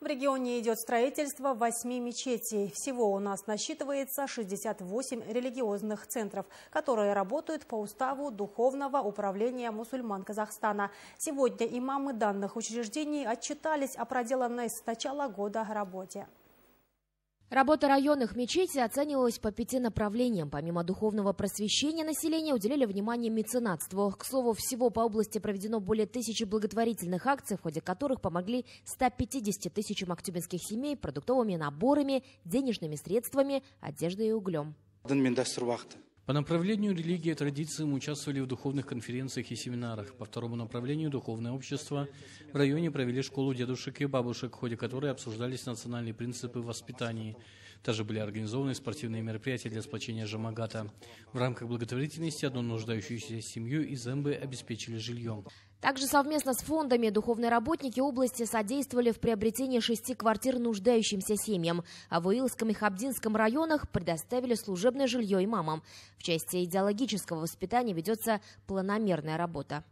В регионе идет строительство восьми мечетей. Всего у нас насчитывается 68 религиозных центров, которые работают по уставу Духовного управления мусульман Казахстана. Сегодня имамы данных учреждений отчитались о проделанной с начала года работе. Работа районных мечетей оценивалась по пяти направлениям. Помимо духовного просвещения населения уделили внимание меценатству. К слову, всего по области проведено более тысячи благотворительных акций, в ходе которых помогли 150 тысячам актюбинских семей продуктовыми наборами, денежными средствами, одеждой и углем. По направлению религии и традиции мы участвовали в духовных конференциях и семинарах. По второму направлению духовное общество в районе провели школу дедушек и бабушек, в ходе которой обсуждались национальные принципы воспитания. Также были организованы спортивные мероприятия для сплочения Жамагата. В рамках благотворительности одну нуждающуюся семью из Эмбы обеспечили жильем. Также совместно с фондами духовные работники области содействовали в приобретении шести квартир нуждающимся семьям, а в Уилском и Хабдинском районах предоставили служебное жилье и мамам. В части идеологического воспитания ведется планомерная работа.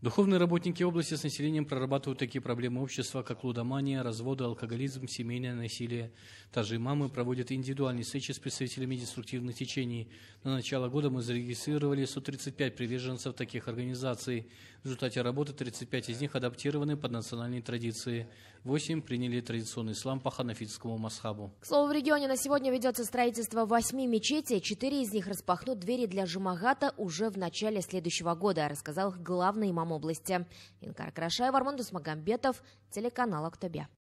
Духовные работники области с населением прорабатывают такие проблемы общества, как лудомания, разводы, алкоголизм, семейное насилие. Также мамы проводят индивидуальные встречи с представителями деструктивных течений. На начало года мы зарегистрировали 135 приверженцев таких организаций организаций. В результате работы 35 из них адаптированы под национальные традиции. 8 приняли традиционный ислам по ханафитскому масхабу. К слову, в регионе на сегодня ведется строительство 8 мечетей. Четыре из них распахнут двери для Жумагата уже в начале следующего года, рассказал главный имам области. Инкар Крашаев, Армандус Магамбетов телеканал «Октобе».